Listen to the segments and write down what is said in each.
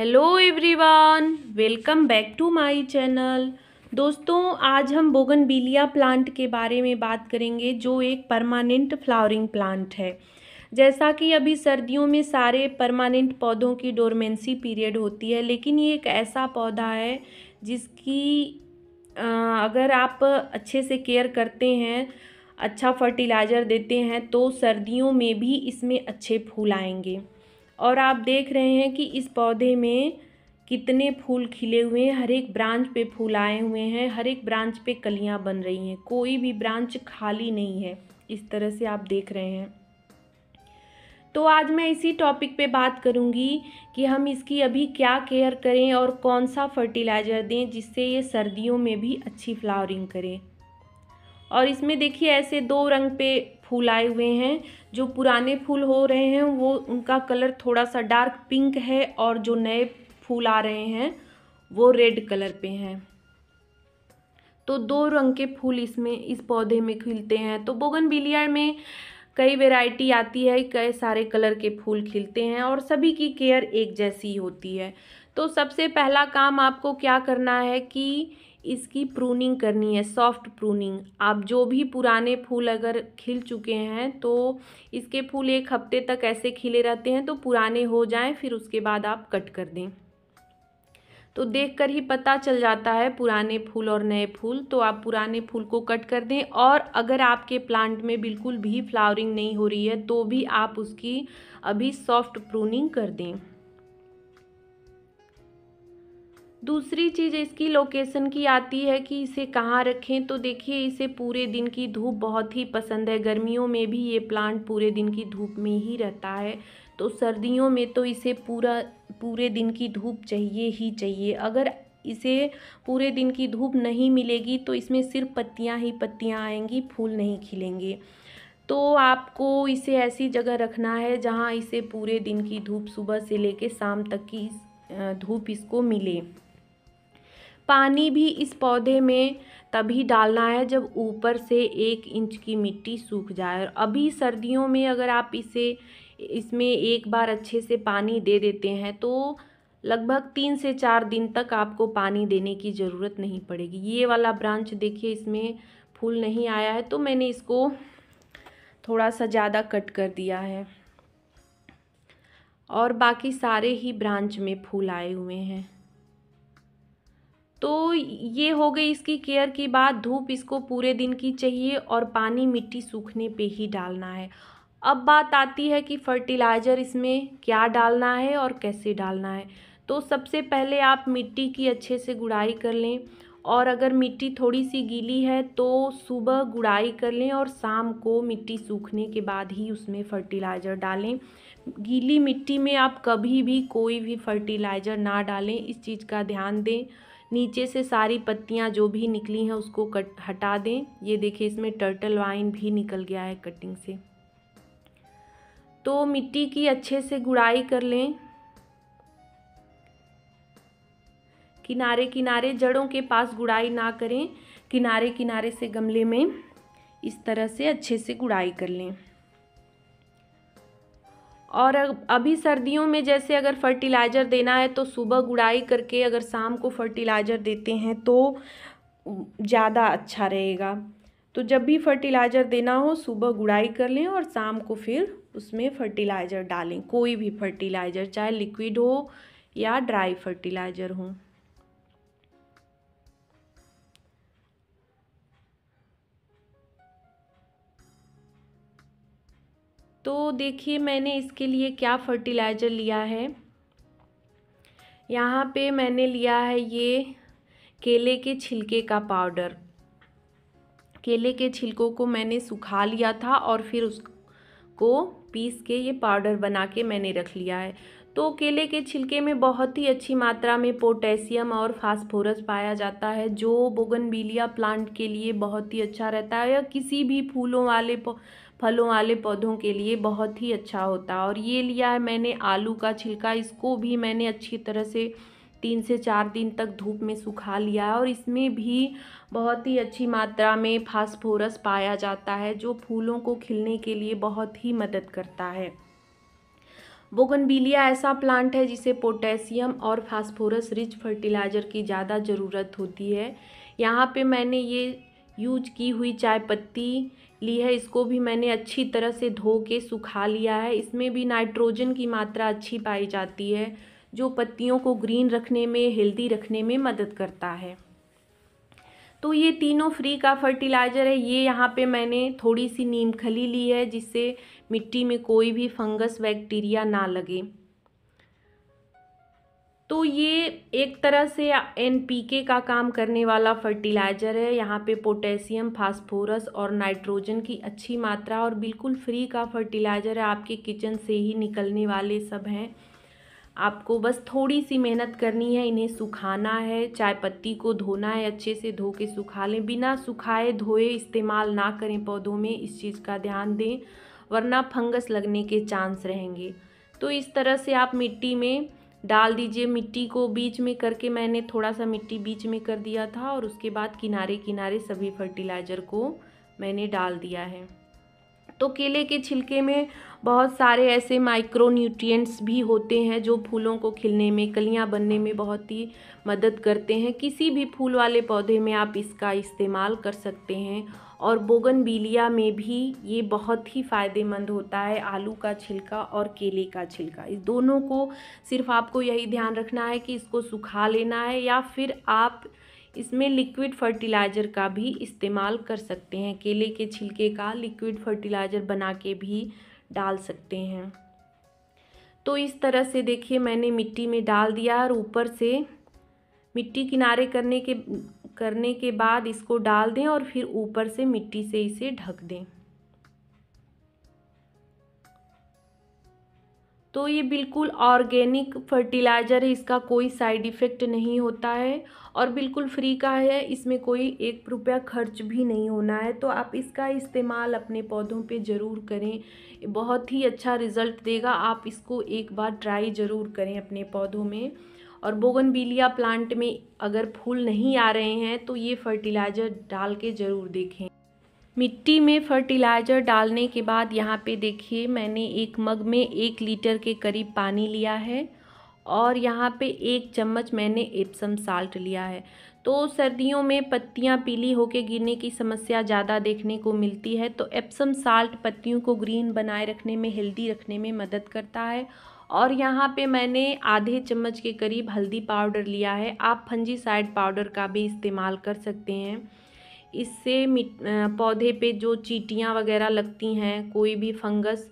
hello everyone welcome back to my channel दोस्तों आज हम बोगनबीलिया प्लांट के बारे में बात करेंगे जो एक परमानेंट फ्लावरिंग प्लांट है जैसा कि अभी सर्दियों में सारे परमानेंट पौधों की डोरमेंसी पीरियड होती है लेकिन ये एक ऐसा पौधा है जिसकी अगर आप अच्छे से केयर करते हैं अच्छा फर्टिलाइज़र देते हैं तो सर्दियों में भी इसमें अच्छे फूल आएंगे और आप देख रहे हैं कि इस पौधे में कितने फूल खिले हुए हैं हर एक ब्रांच पे फूल आए हुए हैं हर एक ब्रांच पे कलियां बन रही हैं कोई भी ब्रांच खाली नहीं है इस तरह से आप देख रहे हैं तो आज मैं इसी टॉपिक पे बात करूंगी कि हम इसकी अभी क्या केयर करें और कौन सा फर्टिलाइज़र दें जिससे ये सर्दियों में भी अच्छी फ्लावरिंग करें और इसमें देखिए ऐसे दो रंग पे फूल आए हुए हैं जो पुराने फूल हो रहे हैं वो उनका कलर थोड़ा सा डार्क पिंक है और जो नए फूल आ रहे हैं वो रेड कलर पे हैं तो दो रंग के फूल इसमें इस पौधे में खिलते हैं तो बोगनविलियर में कई वैरायटी आती है कई सारे कलर के फूल खिलते हैं और सभी की केयर एक जैसी होती है तो सबसे पहला काम आपको क्या करना है कि इसकी प्रूनिंग करनी है सॉफ्ट प्रूनिंग आप जो भी पुराने फूल अगर खिल चुके हैं तो इसके फूल एक हफ्ते तक ऐसे खिले रहते हैं तो पुराने हो जाएं फिर उसके बाद आप कट कर दें तो देखकर ही पता चल जाता है पुराने फूल और नए फूल तो आप पुराने फूल को कट कर दें और अगर आपके प्लांट में बिल्कुल भी फ्लावरिंग नहीं हो रही है तो भी आप उसकी अभी सॉफ्ट प्रूनिंग कर दें दूसरी चीज़ इसकी लोकेशन की आती है कि इसे कहाँ रखें तो देखिए इसे पूरे दिन की धूप बहुत ही पसंद है गर्मियों में भी ये प्लांट पूरे दिन की धूप में ही रहता है तो सर्दियों में तो इसे पूरा पूरे दिन की धूप चाहिए ही चाहिए अगर इसे पूरे दिन की धूप नहीं मिलेगी तो इसमें सिर्फ पत्तियाँ ही पत्तियाँ आएंगी फूल नहीं खिलेंगे तो आपको इसे ऐसी जगह रखना है जहाँ इसे पूरे दिन की धूप सुबह से लेकर शाम तक की धूप इसको मिले पानी भी इस पौधे में तभी डालना है जब ऊपर से एक इंच की मिट्टी सूख जाए और अभी सर्दियों में अगर आप इसे इसमें एक बार अच्छे से पानी दे देते हैं तो लगभग तीन से चार दिन तक आपको पानी देने की ज़रूरत नहीं पड़ेगी ये वाला ब्रांच देखिए इसमें फूल नहीं आया है तो मैंने इसको थोड़ा सा ज़्यादा कट कर दिया है और बाकी सारे ही ब्रांच में फूल आए हुए हैं तो ये हो गई इसकी केयर की बात धूप इसको पूरे दिन की चाहिए और पानी मिट्टी सूखने पे ही डालना है अब बात आती है कि फर्टिलाइज़र इसमें क्या डालना है और कैसे डालना है तो सबसे पहले आप मिट्टी की अच्छे से गुड़ाई कर लें और अगर मिट्टी थोड़ी सी गीली है तो सुबह गुड़ाई कर लें और शाम को मिट्टी सूखने के बाद ही उसमें फर्टिलाइज़र डालें गीली मिट्टी में आप कभी भी कोई भी फर्टिलाइज़र ना डालें इस चीज़ का ध्यान दें नीचे से सारी पत्तियाँ जो भी निकली हैं उसको कट हटा दें ये देखिए इसमें टर्टल वाइन भी निकल गया है कटिंग से तो मिट्टी की अच्छे से गुड़ाई कर लें किनारे किनारे जड़ों के पास गुड़ाई ना करें किनारे किनारे से गमले में इस तरह से अच्छे से गुड़ाई कर लें और अभी सर्दियों में जैसे अगर फर्टिलाइज़र देना है तो सुबह गुड़ाई करके अगर शाम को फर्टिलाइज़र देते हैं तो ज़्यादा अच्छा रहेगा तो जब भी फर्टिलाइज़र देना हो सुबह गुड़ाई कर लें और शाम को फिर उसमें फर्टिलाइज़र डालें कोई भी फर्टिलाइज़र चाहे लिक्विड हो या ड्राई फर्टिलाइज़र हो तो देखिए मैंने इसके लिए क्या फर्टिलाइज़र लिया है यहाँ पे मैंने लिया है ये केले के छिलके का पाउडर केले के छिलकों को मैंने सुखा लिया था और फिर उसको पीस के ये पाउडर बना के मैंने रख लिया है तो केले के छिलके में बहुत ही अच्छी मात्रा में पोटेशियम और फास्फोरस पाया जाता है जो बोगनबीलिया प्लांट के लिए बहुत ही अच्छा रहता है या किसी भी फूलों वाले फलों वाले पौधों के लिए बहुत ही अच्छा होता है और ये लिया है मैंने आलू का छिलका इसको भी मैंने अच्छी तरह से तीन से चार दिन तक धूप में सुखा लिया है और इसमें भी बहुत ही अच्छी मात्रा में फास्फोरस पाया जाता है जो फूलों को खिलने के लिए बहुत ही मदद करता है बोगनबीलिया ऐसा प्लांट है जिसे पोटेशियम और फास्फोरस रिच फर्टिलाइज़र की ज़्यादा ज़रूरत होती है यहाँ पे मैंने ये यूज की हुई चाय पत्ती ली है इसको भी मैंने अच्छी तरह से धो के सुखा लिया है इसमें भी नाइट्रोजन की मात्रा अच्छी पाई जाती है जो पत्तियों को ग्रीन रखने में हेल्दी रखने में मदद करता है तो ये तीनों फ्री का फर्टिलाइज़र है ये यहाँ पे मैंने थोड़ी सी नीम खली ली है जिससे मिट्टी में कोई भी फंगस बैक्टीरिया ना लगे तो ये एक तरह से एनपीके का काम करने वाला फर्टिलाइज़र है यहाँ पे पोटेशियम फास्फोरस और नाइट्रोजन की अच्छी मात्रा और बिल्कुल फ्री का फर्टिलाइज़र है आपके किचन से ही निकलने वाले सब हैं आपको बस थोड़ी सी मेहनत करनी है इन्हें सुखाना है चाय पत्ती को धोना है अच्छे से धो के सुखा लें बिना सुखाए धोए इस्तेमाल ना करें पौधों में इस चीज़ का ध्यान दें वरना फंगस लगने के चांस रहेंगे तो इस तरह से आप मिट्टी में डाल दीजिए मिट्टी को बीच में करके मैंने थोड़ा सा मिट्टी बीच में कर दिया था और उसके बाद किनारे किनारे सभी फर्टिलाइज़र को मैंने डाल दिया है तो केले के छिलके में बहुत सारे ऐसे माइक्रो न्यूट्रिएंट्स भी होते हैं जो फूलों को खिलने में कलियां बनने में बहुत ही मदद करते हैं किसी भी फूल वाले पौधे में आप इसका इस्तेमाल कर सकते हैं और बीलिया में भी ये बहुत ही फ़ायदेमंद होता है आलू का छिलका और केले का छिलका इस दोनों को सिर्फ आपको यही ध्यान रखना है कि इसको सुखा लेना है या फिर आप इसमें लिक्विड फर्टिलाइज़र का भी इस्तेमाल कर सकते हैं केले के छिलके का लिक्विड फर्टिलाइज़र बना के भी डाल सकते हैं तो इस तरह से देखिए मैंने मिट्टी में डाल दिया और ऊपर से मिट्टी किनारे करने के करने के बाद इसको डाल दें और फिर ऊपर से मिट्टी से इसे ढक दें तो ये बिल्कुल ऑर्गेनिक फर्टिलाइज़र है इसका कोई साइड इफ़ेक्ट नहीं होता है और बिल्कुल फ्री का है इसमें कोई एक रुपया खर्च भी नहीं होना है तो आप इसका इस्तेमाल अपने पौधों पे ज़रूर करें बहुत ही अच्छा रिज़ल्ट देगा आप इसको एक बार ट्राई ज़रूर करें अपने पौधों में और बोगनबीलिया प्लांट में अगर फूल नहीं आ रहे हैं तो ये फर्टिलाइज़र डाल के ज़रूर देखें मिट्टी में फर्टिलाइज़र डालने के बाद यहाँ पे देखिए मैंने एक मग में एक लीटर के करीब पानी लिया है और यहाँ पे एक चम्मच मैंने एप्सम साल्ट लिया है तो सर्दियों में पत्तियाँ पीली होके गिरने की समस्या ज़्यादा देखने को मिलती है तो एप्सम साल्ट पत्तियों को ग्रीन बनाए रखने में हेल्दी रखने में मदद करता है और यहाँ पे मैंने आधे चम्मच के करीब हल्दी पाउडर लिया है आप फंजी साइड पाउडर का भी इस्तेमाल कर सकते हैं इससे पौधे पे जो चीटियाँ वगैरह लगती हैं कोई भी फंगस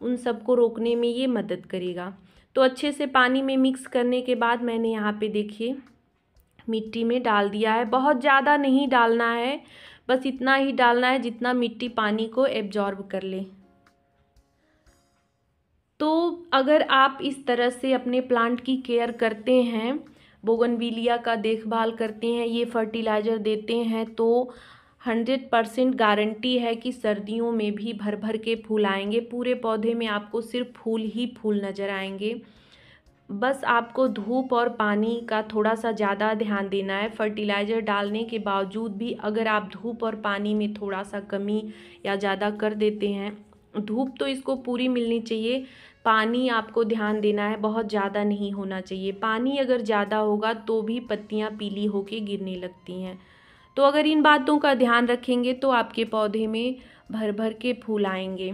उन सबको रोकने में ये मदद करेगा तो अच्छे से पानी में मिक्स करने के बाद मैंने यहाँ पे देखिए मिट्टी में डाल दिया है बहुत ज़्यादा नहीं डालना है बस इतना ही डालना है जितना मिट्टी पानी को एब्जॉर्ब कर ले तो अगर आप इस तरह से अपने प्लांट की केयर करते हैं बोगनविलिया का देखभाल करते हैं ये फर्टिलाइज़र देते हैं तो हंड्रेड परसेंट गारंटी है कि सर्दियों में भी भर भर के फूल आएंगे पूरे पौधे में आपको सिर्फ फूल ही फूल नज़र आएंगे बस आपको धूप और पानी का थोड़ा सा ज़्यादा ध्यान देना है फर्टिलाइज़र डालने के बावजूद भी अगर आप धूप और पानी में थोड़ा सा कमी या ज़्यादा कर देते हैं धूप तो इसको पूरी मिलनी चाहिए पानी आपको ध्यान देना है बहुत ज़्यादा नहीं होना चाहिए पानी अगर ज़्यादा होगा तो भी पत्तियाँ पीली होके गिरने लगती हैं तो अगर इन बातों का ध्यान रखेंगे तो आपके पौधे में भर भर के फूल आएंगे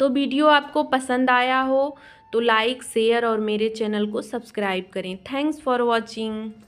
तो वीडियो आपको पसंद आया हो तो लाइक शेयर और मेरे चैनल को सब्सक्राइब करें थैंक्स फॉर वॉचिंग